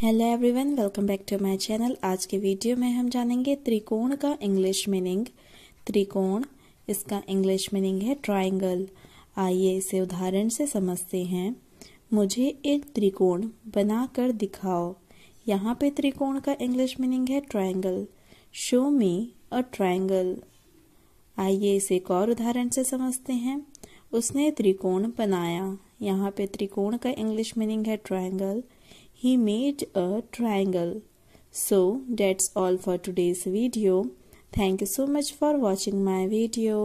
Hello everyone welcome back to my channel आज के video में हम जानेंगे त्रिकोण का इंग्लिश मीनिंग त्रिकोण इसका इंग्लिश मीनिंग है ट्राइंगल आइए इसे उदाहरण से समझते हैं मुझे एक त्रिकोण बनाकर दिखाओ यहाँ पे त्रिकोण का इंग्लिश मीनिंग है triangle show me a triangle आइए इसे एक और उदाहरण से समझते हैं उसने त्रिकोण बनाया यहाँ पे त्रिकोण का इंग्लिश मीनिंग है triangle he made a triangle. So that's all for today's video. Thank you so much for watching my video.